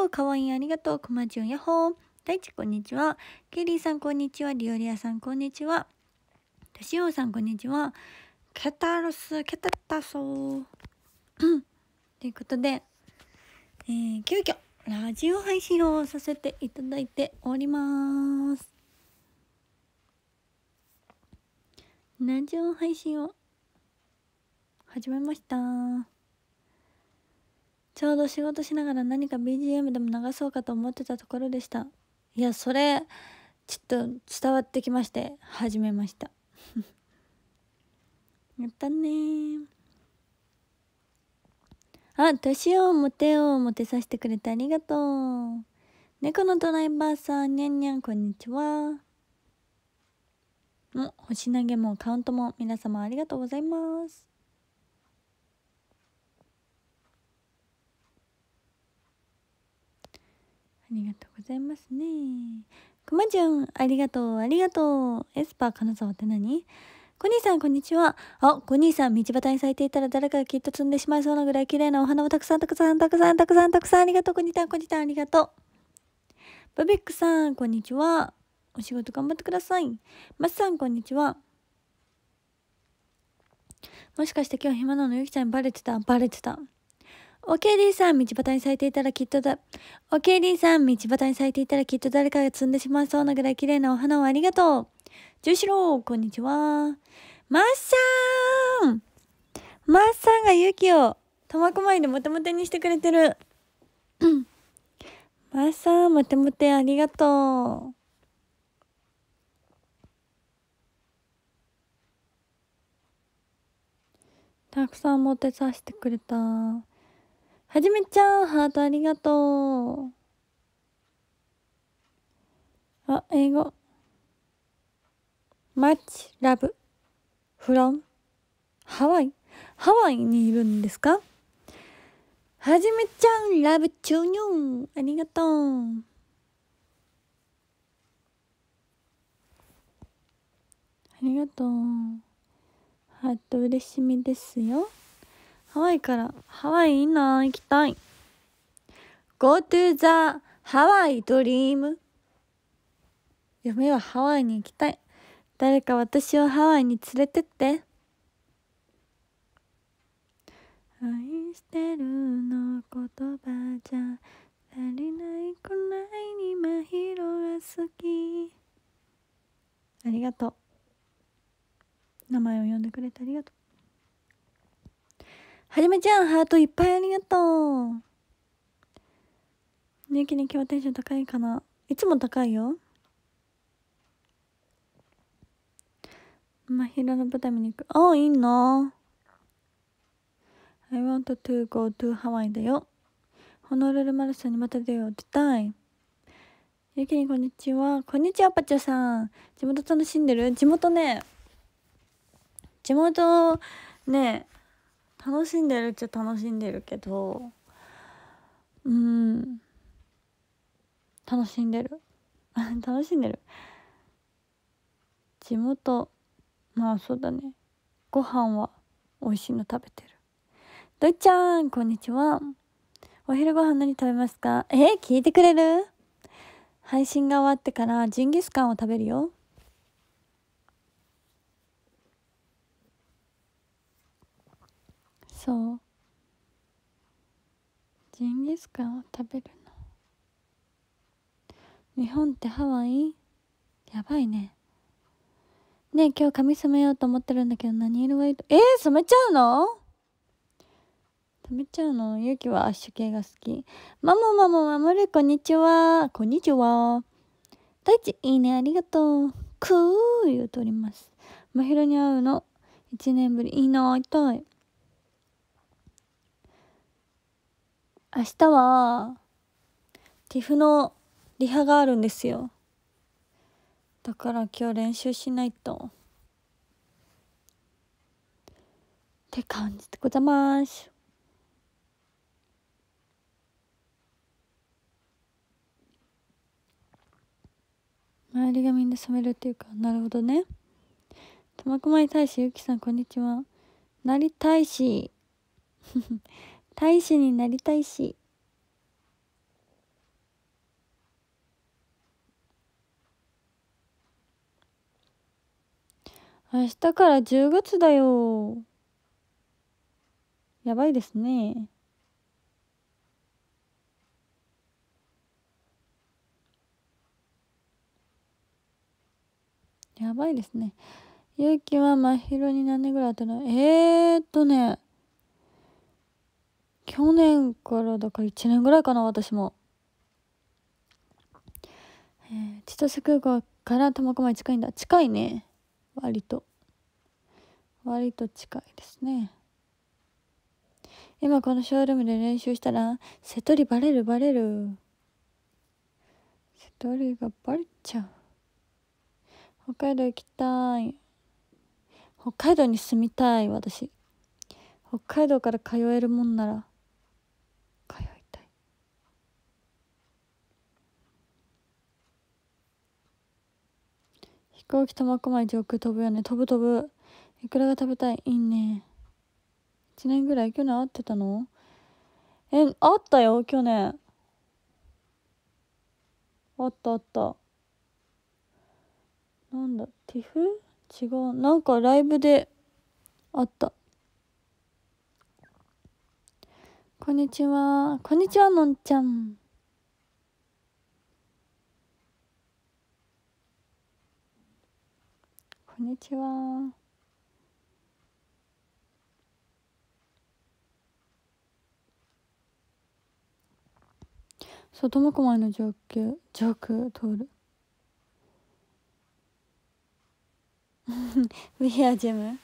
ほう、かわいいありがとう、こまじゅんやほー。大地こんにちは。ケリーさんこんにちは。リオリアさんこんにちは。としおさんこんにちは。ケタロス、ケタタソー。ということで、えー、急遽ラジオ配信をさせていただいております。ラジオ配信を始めました。ちょうど仕事しながら何か BGM でも流そうかと思ってたところでしたいやそれちょっと伝わってきまして始めました やったねあ年をモテをモテさせてくれてありがとう猫のドライバーさんにゃんにゃんこんにちはも星投げもカウントも皆様ありがとうございますありがとうございますね。くまちゃん、ありがとう、ありがとう。エスパー金沢って何コニーさん、こんにちは。あ、コニーさん、道端に咲いていたら誰かがきっと摘んでしまいそうなぐらい綺麗なお花をたくさんたくさんたくさんたくさんたくさんありがとう、コニーさん、コニーさん、ありがとう。バベックさん、こんにちは。お仕事頑張ってください。マスさん、こんにちは。もしかして今日暇なのゆきちゃんにバレてたバレてた。OKD さん、道端に咲いていたらきっとだ、OKD さん、道端に咲いていたらきっと誰かが摘んでしまいそうなぐらい綺麗なお花をありがとう。シロー、こんにちは。まっサーマまっさんが勇気を苫小牧でモテモテにしてくれてる。マッまっさん、モテモテありがとう。たくさんモテさせてくれた。はじめちゃん、ハートありがとう。あ、英語。much love from ハワイ。ハワイにいるんですかはじめちゃん、ラブチューニョン。ありがとう。ありがとう。ハート嬉しみですよ。ハワイから、ハワイいいな行きたい。Go to the Hawaii Dream 夢はハワイに行きたい。誰か私をハワイに連れてって。愛してるの言葉じゃ足りないくらいに真宙が好き。ありがとう。名前を呼んでくれてありがとう。はじめちゃん、ハートいっぱいありがとう。ゆきに今日テンション高いかないつも高いよ。真ひろの豚見に行く。ああ、いいな。I want to go to Hawaii だよ。ホノルルマラソンにまた出よう。出たい。ゆきにこんにちは。こんにちは、パチャさん。地元楽しんでる地元ね、地元ね、楽しんでるっちゃ楽しんでるけどうん楽しんでる 楽しんでる地元まあそうだねご飯は美味しいの食べてるどいちゃんこんにちはお昼ご飯何食べますかえ聞いてくれる配信が終わってからジンギスカンを食べるよそうジンギスカンを食べるの日本ってハワイやばいねねえ今日髪染めようと思ってるんだけど何色がいいとえー、染めちゃうの染めちゃうのゆうきはアッシュ系が好きマモマモマモルこんにちはこんにちは大地いいねありがとうくー言うとおりますまひろに会うの1年ぶりいいな会いたい明日は、ティフのリハがあるんですよ。だから今日練習しないと。って感じでございます。周りがみんな染めるっていうか、なるほどね。苫小牧大使ゆきさん、こんにちは。なりたいし。大使になりたいし明日から10月だよやばいですねやばいですね。ゆうきは真昼に何年ぐらいあったのえー、っとね、去年からだから1年ぐらいかな私も、えー、千歳空港から苫小牧近いんだ近いね割と割と近いですね今このショールームで練習したら瀬戸りバレるバレる瀬戸りがバレちゃう北海道行きたい北海道に住みたい私北海道から通えるもんなら飛行機上空飛ぶよね飛ぶ飛ぶいくらが食べたいいいね1年ぐらい去年会ってたのえ会ったよ去年あったあったなんだティフ違うなんかライブであったこんにちはこんにちはのんちゃんこんにちは。外う、苫小の上級、上空通る。ウィアジム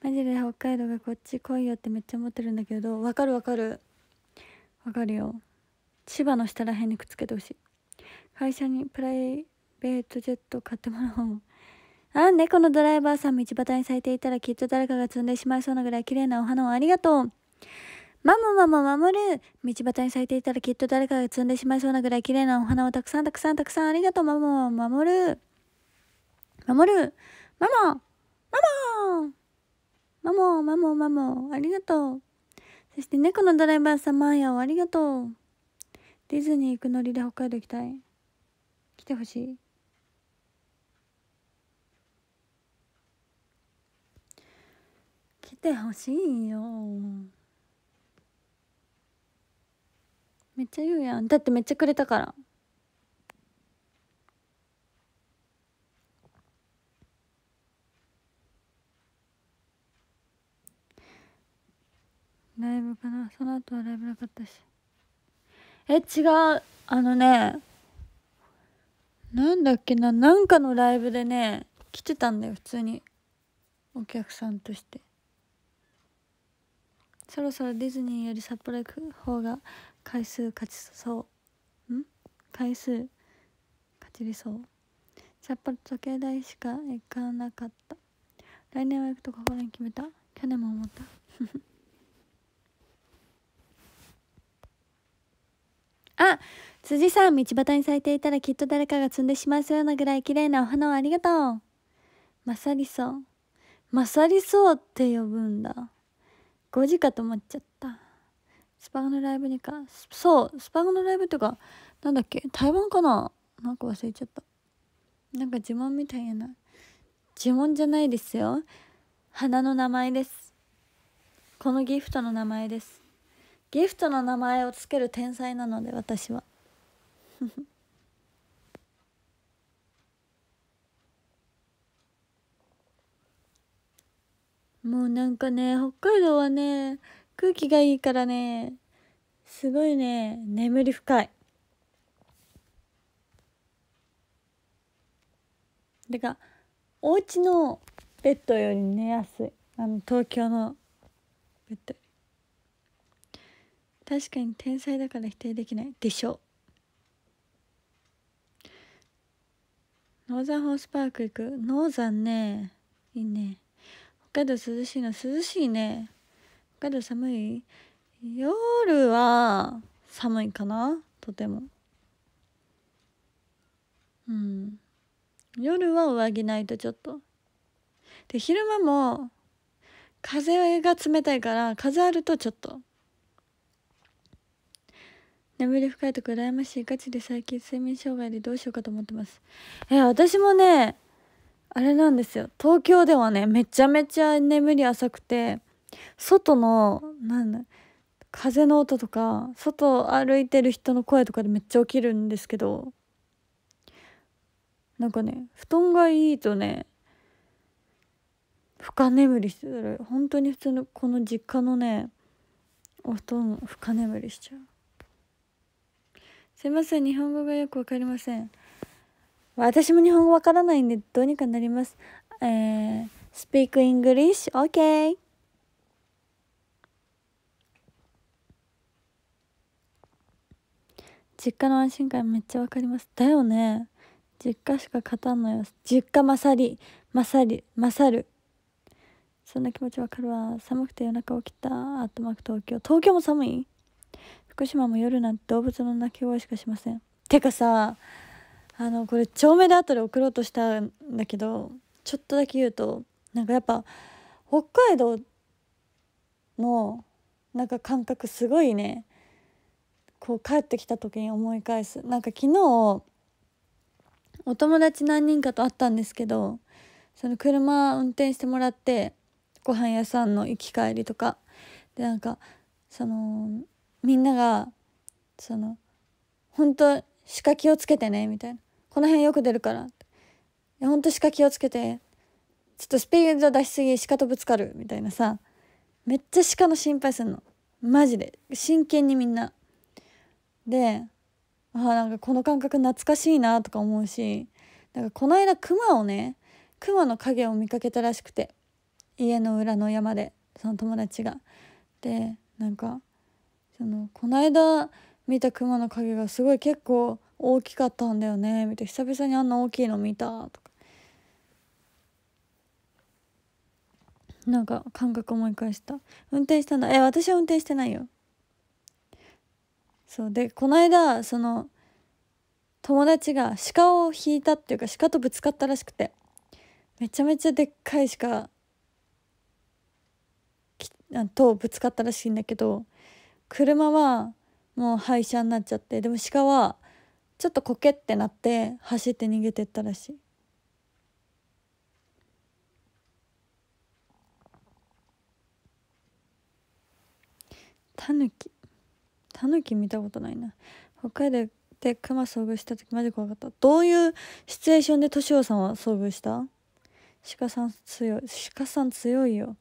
マジで北海道がこっち来いよってめっちゃ思ってるんだけど、わかるわかる。わかるよ。千葉の下らへんにくっつけてほしい。会社にプライベートジェット買ってもらおう。あ、猫のドライバーさん道端に咲いていたらきっと誰かが積んでしまいそうなぐらい綺麗なお花をありがとう。ママママ守る道端に咲いていたらきっと誰かが積んでしまいそうなぐらい綺麗なお花をたくさんたくさんたくさんありがとうマママ守る守るマママママモマモマモありがとうそして猫のドライバーさんマーヤをありがとうディズニー行くノリで北海道行きたい来てほしいてほしいよめっちゃ言うやんだってめっちゃくれたからライブかなその後はライブなかったしえ違うあのねなんだっけななんかのライブでね来てたんだよ普通にお客さんとして。そろそろディズニーより札幌行く方が回数勝ちそうん回数勝ちりそう札幌時計台しか行かなかった来年は行くと心に決めた去年も思った あ辻さん道端に咲いていたらきっと誰かが摘んでしまうようなぐらい綺麗なお花をありがとうまさりそうまさりそうって呼ぶんだ5時かと思っちゃったスパゴのライブにかそうスパゴのライブとかなんだっけ台湾かななんか忘れちゃったなんか呪文みたいやな呪文じゃないですよ花の名前ですこのギフトの名前ですギフトの名前をつける天才なので私はもうなんかね、北海道はね、空気がいいからね、すごいね、眠り深い。てか、お家のベッドより寝やすい。あの、東京のベッドより。確かに天才だから否定できない。でしょう。ノーザンホースパーク行く。ノーザンね、いいね。北海涼しいの涼しいね。北海寒い夜は寒いかなとても。うん。夜は上着ないとちょっと。で、昼間も風が冷たいから風あるとちょっと。眠り深いとこ羨ましいガチで最近睡眠障害でどうしようかと思ってます。え、私もね、あれなんですよ東京ではねめちゃめちゃ眠り浅くて外のなんだ風の音とか外を歩いてる人の声とかでめっちゃ起きるんですけどなんかね布団がいいとね深眠りする本当に普通のこの実家のねお布団深眠りしちゃうすいません日本語がよくわかりません私も日本語わからないんでどうにかなります。えー、speak English, OK! 実家の安心感めっちゃわかります。だよね。実家しか勝たんのよ。実家勝り、勝り、勝る。そんな気持ちわかるわ。寒くて夜中起きた。アッマーク東京。東京も寒い福島も夜なんて動物の鳴き声しかしません。てかさ、あのこれ帳面で後で送ろうとしたんだけどちょっとだけ言うとなんかやっぱ北海道のなんか感覚すごいねこう帰ってきた時に思い返すなんか昨日お友達何人かと会ったんですけどその車運転してもらってご飯屋さんの行き帰りとかでなんかそのみんながその本当仕掛をつけてねみたいなこの辺よく出るから。ほんと鹿気をつけて。ちょっとスピード出しすぎ、鹿とぶつかる。みたいなさ。めっちゃ鹿の心配すんの。マジで。真剣にみんな。で、あなんかこの感覚懐かしいなとか思うし、なんかこの間熊をね、熊の影を見かけたらしくて、家の裏の山で、その友達が。で、なんか、その、この間見た熊の影がすごい結構、大きかったんだよねみたいな久々にあんな大きいの見たとかなんか感覚思い返した運転したんだえ私は運転してないよそうでこの間その友達が鹿を引いたっていうか鹿とぶつかったらしくてめちゃめちゃでっかい鹿とぶつかったらしいんだけど車はもう廃車になっちゃってでも鹿はちょっとこけってなって走って逃げてったらしい。タヌキタヌキ見たことないな北海道でクマ遭遇した時マジ怖かったどういうシチュエーションで敏夫さんは遭遇した鹿さん強い鹿さん強いよ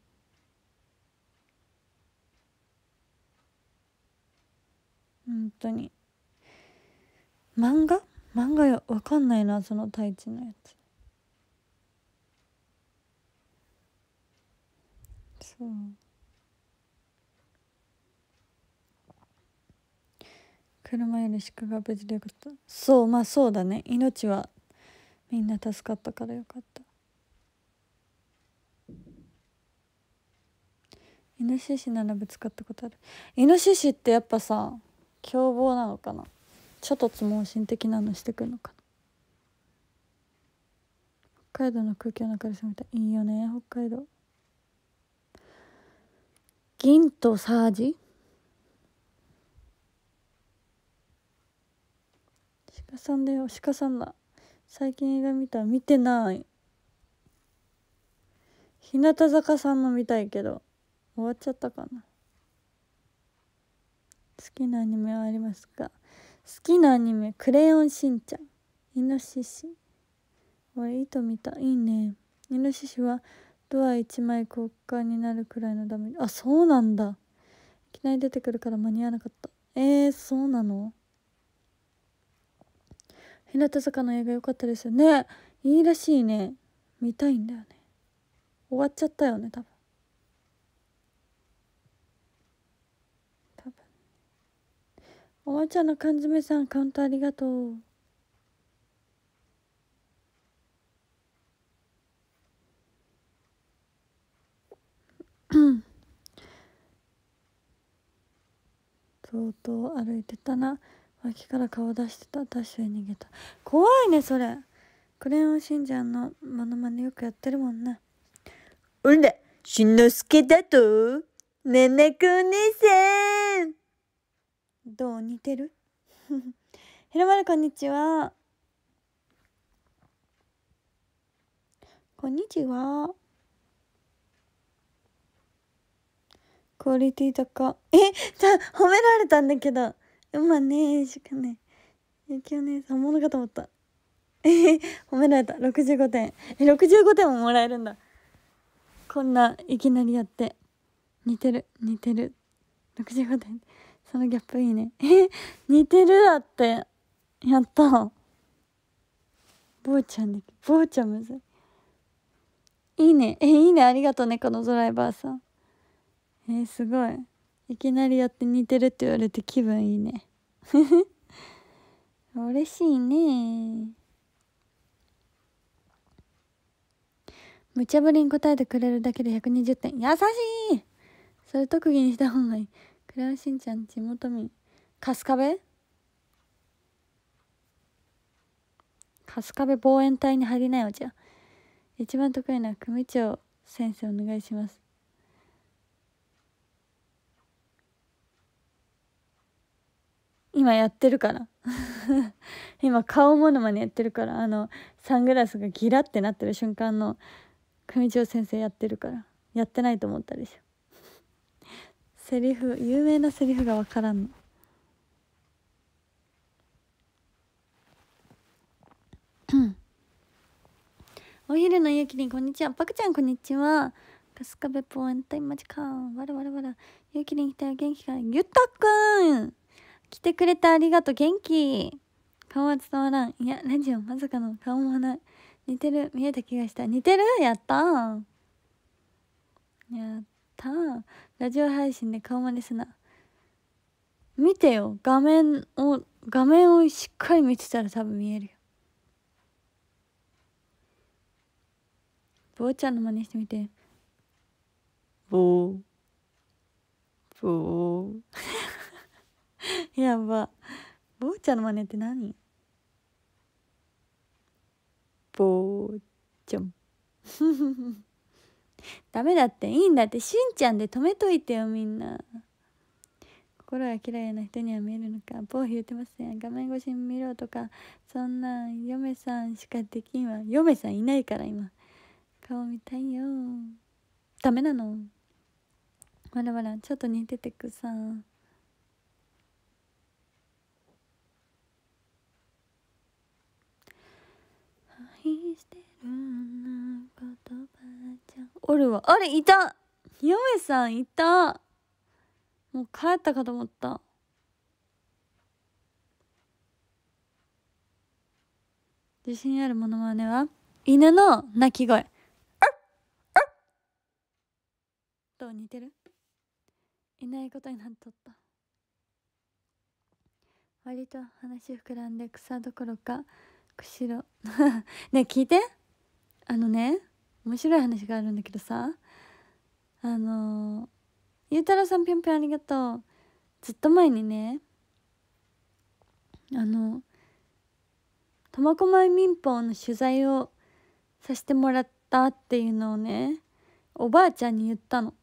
本当に漫画漫画やわかんないなその太一のやつそう車より鹿が無事でよかったそうまあそうだね命はみんな助かったからよかったイノシシならぶつかったことあるイノシシってやっぱさ凶暴なのかな諸突問心的なのしてくるのかな北海道の空気の中で冷めたいいよね北海道銀とサージ鹿さんだよ鹿さんだ最近映画見た見てない日向坂さんの見たいけど終わっちゃったかな好きなアニメはありますか好きなアニメ「クレヨンしんちゃん」イノシシおい糸見たいいねイノシシはドア1枚交換になるくらいのダメージあそうなんだいきなり出てくるから間に合わなかったえー、そうなの日向坂の映画良かったですよねいいらしいね見たいんだよね終わっちゃったよね多分おもちゃの缶詰さんカウントありがとう相当歩いてたな脇から顔出してたダッシュ逃げた怖いねそれクレヨンしんちゃんのモノマネよくやってるもんなおらしんのすけだとねなこお姉さんどう似てるひろまるこんにちは。こんにちは。クオリティ高。え、じゃ褒められたんだけど。まね、しかね。ゆきお姉さん、ものかと思った。え 褒められた。65点。え、65点ももらえるんだ。こんないきなりやって。似てる、似てる。65点。そのギャップいいね。え 似てるだって。やった。ぼうちゃんで、坊ぼうちゃんむずい。いいね。え、いいね。ありがとうね、このドライバーさん。えー、すごい。いきなりやって似てるって言われて気分いいね。嬉しいね無茶ぶりに答えてくれるだけで120点。優しいそれ特技にした方がいい。クレヨンしんちゃん地元民春日部春日部防衛隊に入りなよじゃ一番得意な組長先生お願いします今やってるから 今顔ものまねやってるからあのサングラスがギラってなってる瞬間の組長先生やってるからやってないと思ったでしょセリフ有名なセリフが分からんの お昼のゆうきりんこんにちはパクちゃんこんにちは春スカベポエンタイマジかわらわらわらゆうきりん来たよ元気かゆたくん来てくれてありがとう元気顔は伝わらんいやラジオまさかの顔もない似てる見えた気がした似てるやったやっったラジオ配信で顔真似すな見てよ画面を画面をしっかり見てたら多分見えるよ坊ちゃんの真似してみて坊坊 やば坊ちゃんの真似って何坊ちゃん ダメだっていいんだってしんちゃんで止めといてよみんな心が嫌いな人には見えるのか某言ってまやん画面越しに見ろとかそんな嫁さんしかできんわ嫁さんいないから今顔見たいよダメなのわらわらちょっと似ててくさ愛してるんなことちゃんおるわあれいたヨメさんいたもう帰ったかと思った自信あるものまねは犬の鳴き声どう似てるいないことになっとった割と話膨らんで草どころか釧路 ね聞いてあのね面白い話があるんだけどさあのゆうたろうさんぴょんぴょんありがとうずっと前にねあの苫小牧民放の取材をさせてもらったっていうのをねおばあちゃんに言ったの。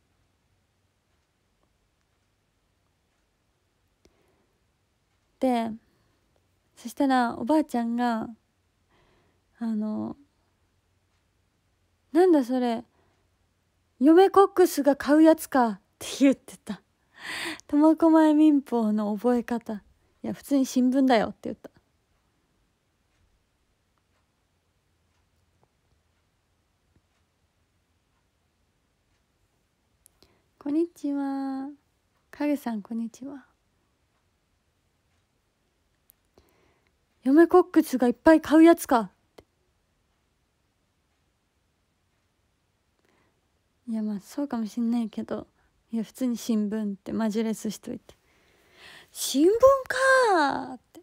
でそしたらおばあちゃんがあのなんだそれ嫁コックスが買うやつかって言ってた苫小牧民法の覚え方いや普通に新聞だよって言ったこんにちは。影さん、こんにちは。嫁コックスがいっぱい買うやつか。いやまあそうかもしんないけどいや普通に新聞ってマジレスしといて新聞かって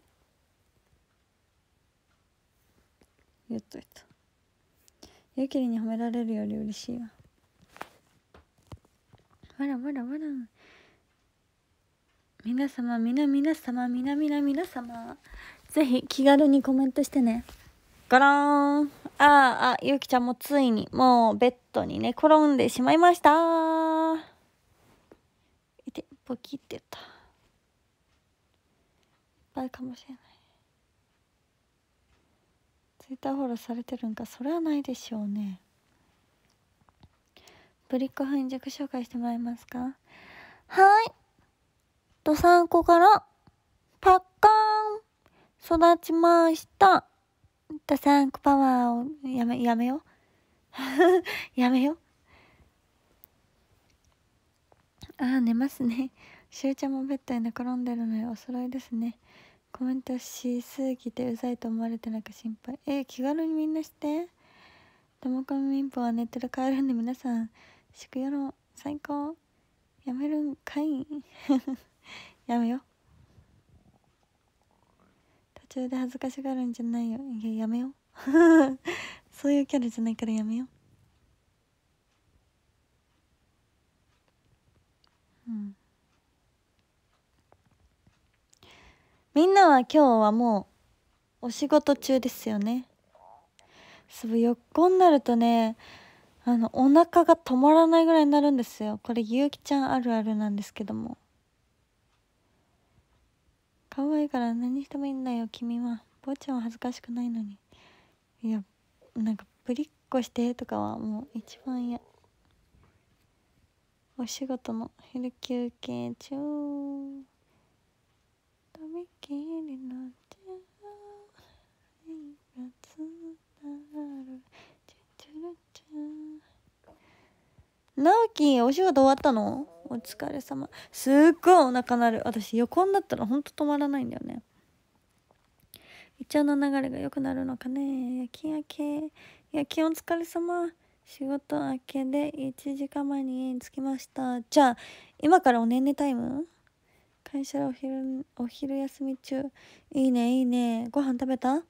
言っといたゆきりに褒められるより嬉しいわわらわらわら皆様皆皆様皆皆皆様ぜひ気軽にコメントしてねガラーンああ、ゆうきちゃんもついに、もうベッドに寝転んでしまいました。いて、ポキってやった。いっぱいかもしれない。ツイッターフォローされてるんか、それはないでしょうね。ブリック返塾紹介してもらえますかはい。どさんこから、パッカーン、育ちました。とさん、こパワーをやめ、やめよ。やめよ。ああ、寝ますね。しゅうちゃんもベッドに寝転んでるのよ。お揃いですね。コメントしすぎてうざいと思われてなんか心配。えー、気軽にみんなして。ともこみみんぽは寝てる帰るんで皆さん、祝夜の最高。やめるんかい。やめよ。中で恥ずかしがるんじゃないよいややめよう そういうキャラじゃないからやめよううんみんなは今日はもうお仕事中ですよねそう横になるとねあのお腹が止まらないぐらいになるんですよこれゆうきちゃんあるあるなんですけども可愛いから何してもいいんだよ君は坊ちゃんは恥ずかしくないのにいやなんかぶりっこしてとかはもう一番嫌お仕事の昼休憩中飛び切りのちゃがながるちゅるちゃ直樹お仕事終わったのお疲れ様すっごいお腹鳴る私横になったらほんと止まらないんだよね胃腸の流れが良くなるのかね夜勤明け夜勤お疲れ様仕事明けで1時間前に家に着きましたじゃあ今からおねんねタイム会社でお昼お昼休み中いいねいいねご飯食べた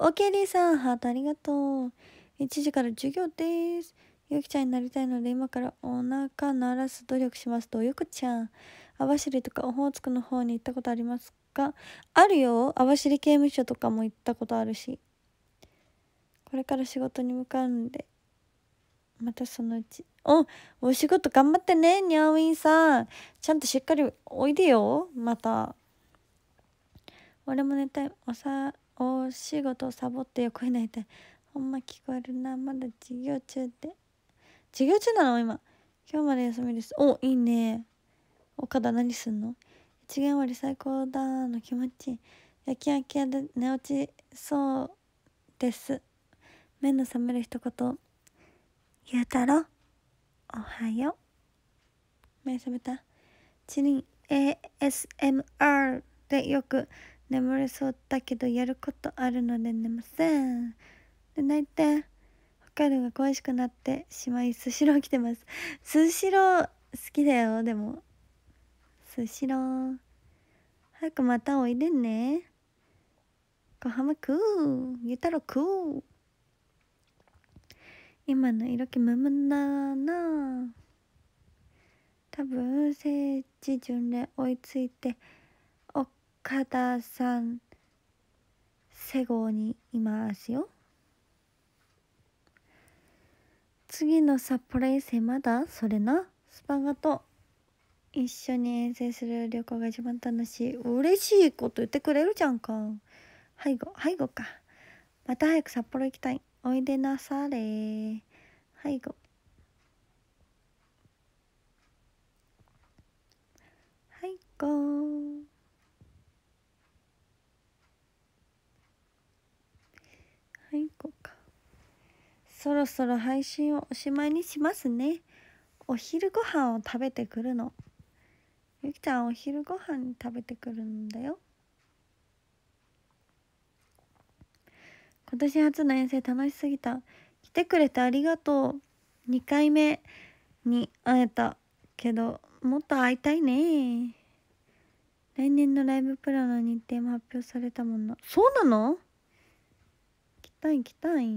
おけりさんハートありがとう1時から授業ですゆきちゃんになりたいので今からお腹鳴らす努力しますとゆくちゃん網走とかオホーツクの方に行ったことありますかあるよ網走刑務所とかも行ったことあるしこれから仕事に向かうんでまたそのうちおお仕事頑張ってねにゃウィんさんちゃんとしっかりおいでよまた俺も寝たいおさお仕事サボって横になりたいほんま聞こえるなまだ授業中で。授業中なの今。今日まで休みです。お、いいね。岡田何すんの一元割最高だの気持ちいき夜勤明けで寝落ちそうです。目の覚める一言。ゆうたろ。おはよう。目覚めた。チリン ASMR でよく眠れそうだけどやることあるので寝ません。で、泣いて。海道が恋しくなってしまいスシロー来てます スシロー好きだよでもスシロー早くまたおいでね小浜くーゆたろくう今の色気ムムだな多分聖地巡礼追いついて岡田さん背後にいますよ次のサプライズまだそれなスパガと一緒に遠征する旅行が一番楽しい嬉しいこと言ってくれるじゃんか背後背後かまた早く札幌行きたいおいでなされ背後背後そろそろ配信をおしまいにしますね。お昼ご飯を食べてくるの。ゆきちゃんお昼ご飯に食べてくるんだよ。今年初の遠征楽しすぎた。来てくれてありがとう。2回目に会えたけど、もっと会いたいね。来年のライブプランの日程も発表されたもんな。そうなの行きたい行きたい。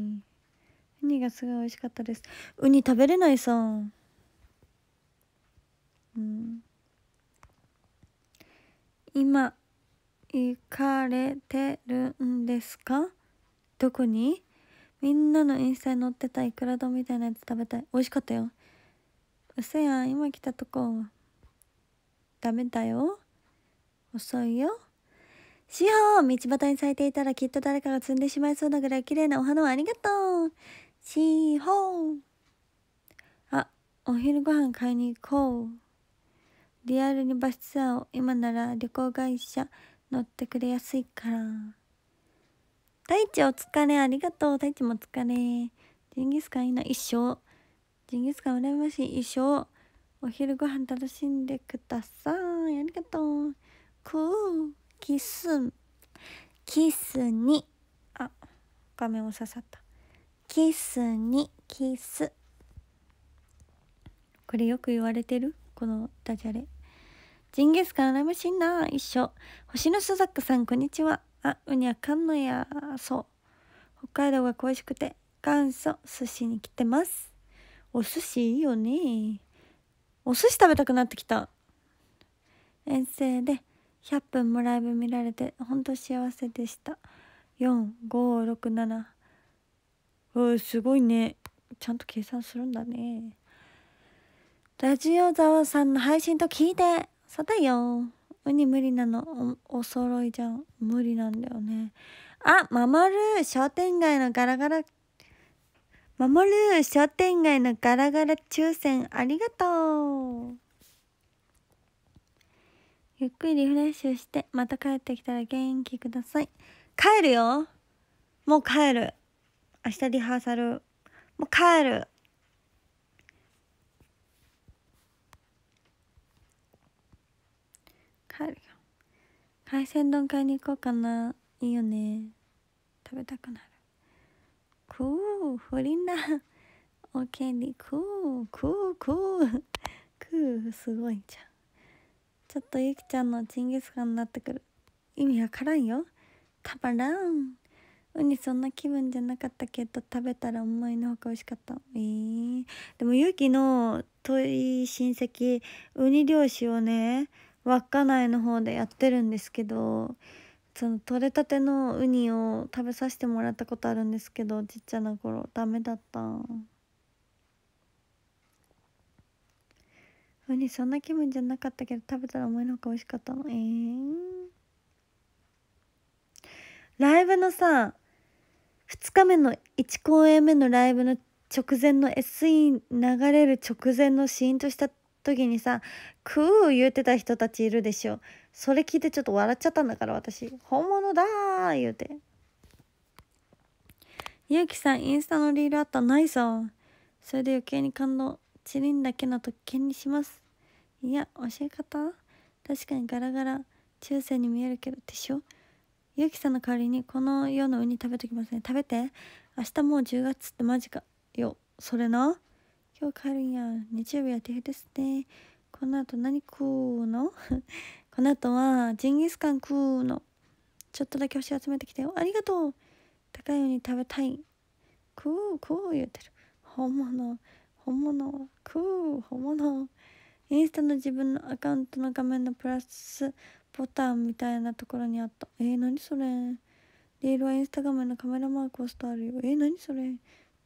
ウニがすごい美味しかったですウニ食べれないさうん今行かれてるんですかどこにみんなのインスタに載ってたいくら丼みたいなやつ食べたい美味しかったようせやん今来たとこダメだよ遅いよ四方道端に咲いていたらきっと誰かが摘んでしまいそうなぐらい綺麗なお花をありがとうしほうあお昼ご飯買いに行こうリアルにバスツアーを今なら旅行会社乗ってくれやすいから大地お疲れありがとう大地もお疲れジンギスカンいいな一生ジンギスカン羨ましい一生お昼ご飯楽しんでくださいありがとうクーキスキスにあ画面を刺さったキスにキスこれよく言われてるこのダジャレジンギスカンラムシンナー一緒星のスザックさんこんにちはあうにゃかんのやそう北海道が恋しくて元祖寿司に来てますお寿司いいよねお寿司食べたくなってきた遠征で100分もライブ見られてほんと幸せでした4567うんすごいねちゃんと計算するんだねラジオざわさんの配信と聞いてそうだよウニ無理なのおお揃いじゃん無理なんだよねあまもる商店街のガラガラ守る商店街のガラガラ抽選ありがとうゆっくりリフレッシュしてまた帰ってきたら元気ください帰るよもう帰る明日リハーサル。もう帰る。帰るよ。海鮮丼買いに行こうかな。いいよね。食べたくなる。クー o リンナ o r i n d a o candy, c すごいじゃん。ちょっとゆきちゃんのチンギスカンになってくる。意味わからんよ。たまらん。ウニそんな気分じゃなかったけど食べたら思いのほか美味しかったえー、でもゆきの遠い親戚ウニ漁師をね稚内の方でやってるんですけどその取れたてのウニを食べさせてもらったことあるんですけどちっちゃな頃ダメだったウニそんな気分じゃなかったけど食べたら思いのほか美味しかったのえー、ライブのさ2日目の1公演目のライブの直前の SE 流れる直前のシーンとした時にさ「クー」言うてた人たちいるでしょそれ聞いてちょっと笑っちゃったんだから私「本物だ!」ー」言うてゆうきさんインスタのリールあったないぞそれで余計に感動チリンだけの特権にしますいや教え方確かにガラガラ中世に見えるけどでしょゆうきさんの代わりにこの世のウニ食べときますね食べて明日もう10月ってマジかよそれな今日帰るんや日曜日は手ですねこの後何食うの この後はジンギスカン食うのちょっとだけ星集めてきてよありがとう高いウニ食べたい食う食う言うてる本物本物食う本物インスタの自分のアカウントの画面のプラスボタンみたいなところにあったえー、何それレールはインスタ画面のカメラマークを押すとあるよえー、何それ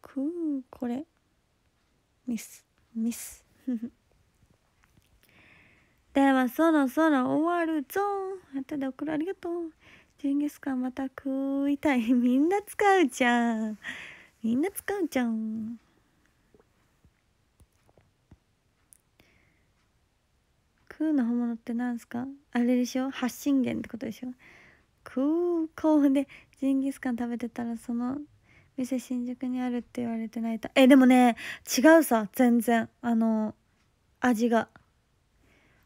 くーこれミスミス ではそろそろ終わるぞあとで送るありがとうジンギスカンまた食いたいみんな使うじゃんみんな使うじゃん空の本物ってな何すかあれでしょ発信源ってことでしょ空港でジンギスカン食べてたらその店新宿にあるって言われて泣いたえでもね違うさ全然あの味が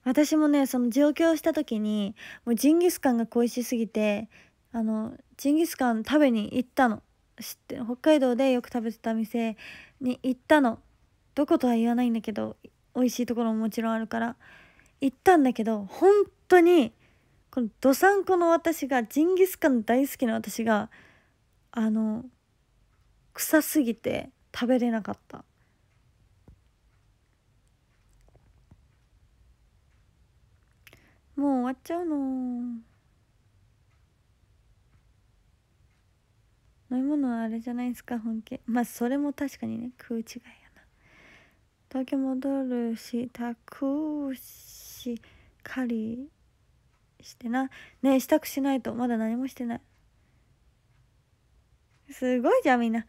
私もねその上京した時にもうジンギスカンが恋しすぎてあのジンギスカン食べに行ったの知って北海道でよく食べてた店に行ったのどことは言わないんだけど美味しいところももちろんあるから行ったんだけど本当にこのどさんこの私がジンギスカン大好きな私があの臭すぎて食べれなかったもう終わっちゃうの飲み物はあれじゃないですか本気まあそれも確かにね食う違いやな東京戻るしたくシしっかりしてなねえ支度しないとまだ何もしてないすごいじゃんみんな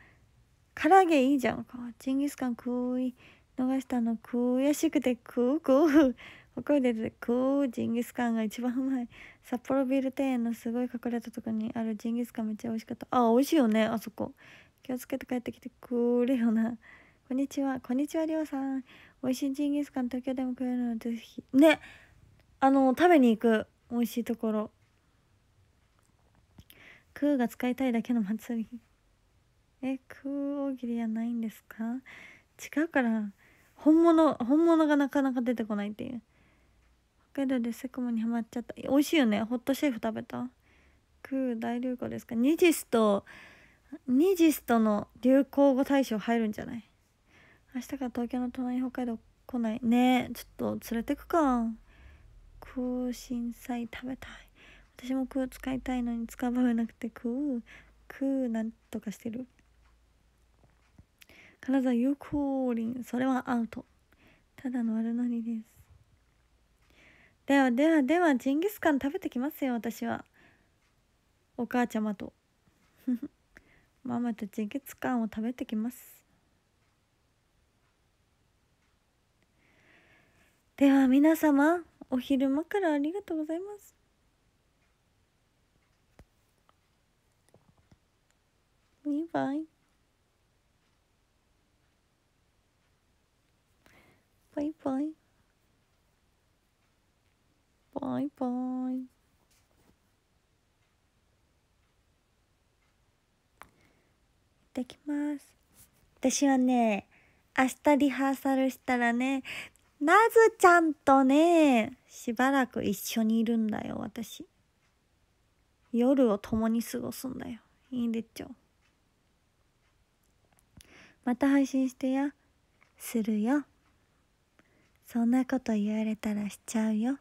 唐揚げいいじゃんかジンギスカン食い逃したの悔しくて食う食う北り道で食うジンギスカンが一番うまい札幌ビール庭園のすごい隠れたとこにあるジンギスカンめっちゃ美味しかったあ美味しいよねあそこ気をつけて帰ってきてくれよなこんにちは。こんにちは、りょうさん。美味しいジンギスカン、東京でも食えるのぜひ。ね。あの、食べに行く。美味しいところ。クーが使いたいだけの祭り。え、ー大喜利やないんですか違うから、本物、本物がなかなか出てこないっていう。北海道でセコムにはまっちゃった。美味しいよね。ホットシェフ食べた。ー大流行ですかニジスト、ニジストの流行語大賞入るんじゃない明日から東京の隣北海道来ないねえちょっと連れてくか空心菜食べたい私も空使いたいのに使わなくて空空なんとかしてる金沢有効林それはアウトただの悪ノリですではではではジンギスカン食べてきますよ私はお母ちゃまと ママとジンギスカンを食べてきますでは皆様お昼間からありがとうございます。バイバイ。バイバイ。バイバイ。できます。私はね、明日リハーサルしたらね、なずちゃんとね、しばらく一緒にいるんだよ、私。夜を共に過ごすんだよ。いいでちょ。また配信してや。するよ。そんなこと言われたらしちゃうよ。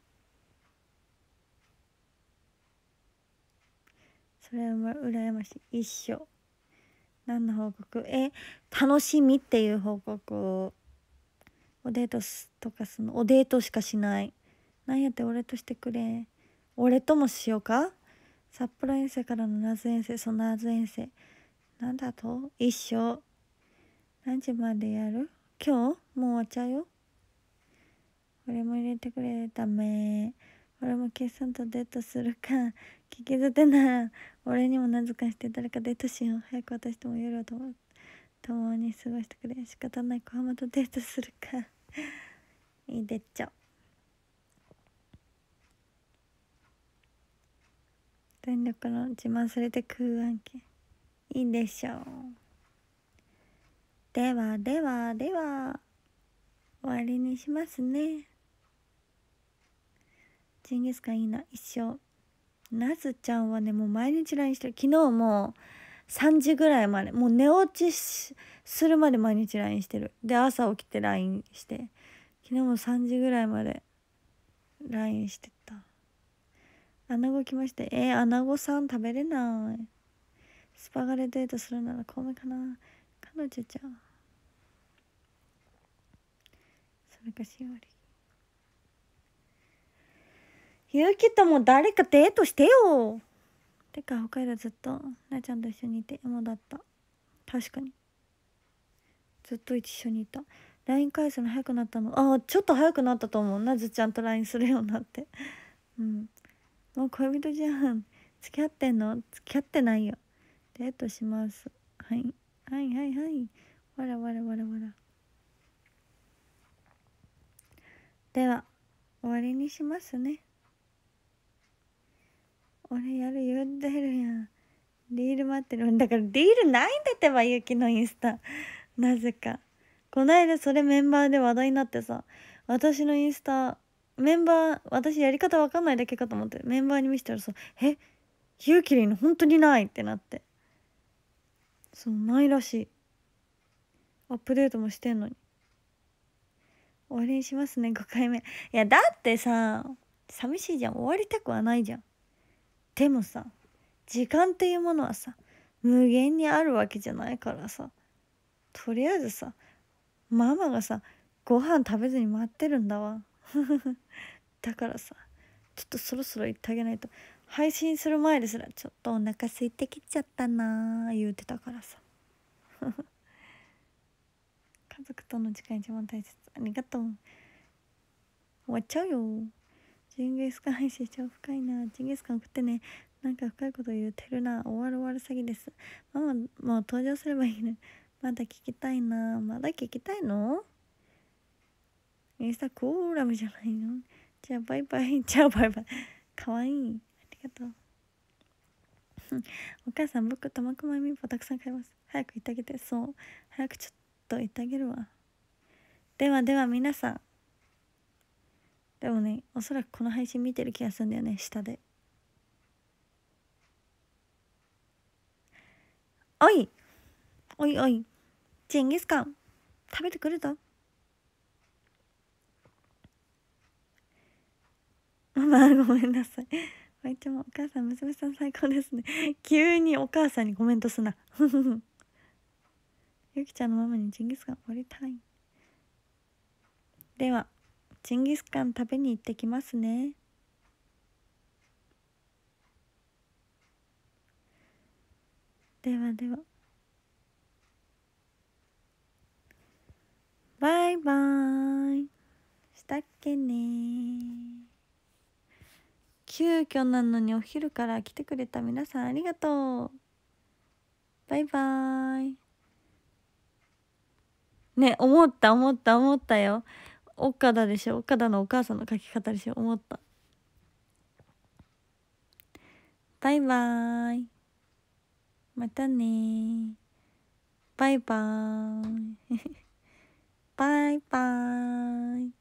それは羨ましい。一生。何の報告え、楽しみっていう報告をおデートすとかそのおデートしかしないなんやって俺としてくれ俺ともしようか札幌遠征からの夏遠征その夏遠征なんだと一生何時までやる今日もう終わっちゃうよ俺も入れてくれダメ俺も決算とデートするか聞き捨てなら俺にも何時間して誰かデートしよう早く私とも夜をと思って共に過ごしてくれ仕方ない小浜とデートするか いいでっちょ全力の自慢されて空案件いいでしょうではではでは終わりにしますねジンギスカンいいな一生なスちゃんはねもう毎日 LINE してる昨日も3時ぐらいまでもう寝落ちするまで毎日 LINE してるで朝起きて LINE して昨日も3時ぐらいまで LINE してた穴子来ましてえー、穴子さん食べれないスパガレデートするなら米かな彼女ちゃんそれかしおりゆうきとも誰かデートしてよてか北海道ずっとなちゃんと一緒にいてエだった確かにずっと一緒にいた LINE 返すの早くなったのああちょっと早くなったと思うなずちゃんと LINE するようになってうんもう恋人じゃん付き合ってんの付き合ってないよデートしますはい、はいはいはいわらわらわらわらでは終わりにしますね俺やる言ってるやんリール待ってるだからリールないんだってばゆきのインスタなぜかこないだそれメンバーで話題になってさ私のインスタメンバー私やり方わかんないだけかと思ってメンバーに見せたらさ「えゆうきりの本当にない」ってなってそうないらしいアップデートもしてんのに終わりにしますね5回目いやだってさ寂しいじゃん終わりたくはないじゃんでもさ時間っていうものはさ無限にあるわけじゃないからさとりあえずさママがさご飯食べずに待ってるんだわ だからさちょっとそろそろ行ってあげないと配信する前ですらちょっとお腹空いてきちゃったなー言うてたからさ 家族との時間一番大切ありがとう終わっちゃうよジンギスカン配信超深いなジンギスカン送ってねなんか深いこと言ってるな終わる終わる詐欺ですまあもう登場すればいいねまだ聞きたいなまだ聞きたいのインスタコーラムじゃないのじゃあバイバイじゃあバイバイかわいいありがとう お母さん僕たまくまみんぽたくさん買います早く行ってあげてそう早くちょっと行ってあげるわではでは皆さんでもねおそらくこの配信見てる気がするんだよね下でおいおいおいジンギスカン食べてくるぞママごめんなさいまいちもお母さん娘さん最高ですね 急にお母さんにコメントすな ゆきちゃんのママにジンギスカンおりたいではジンギスカン食べに行ってきますね。ではでは。バイバイ。したっけね急遽なのにお昼から来てくれた皆さんありがとう。バイバーイ。ね、思った思った思ったよ。岡田でしょ岡田のお母さんの書き方でしょ思ったバイバーイまたねバイバー イバイバーイ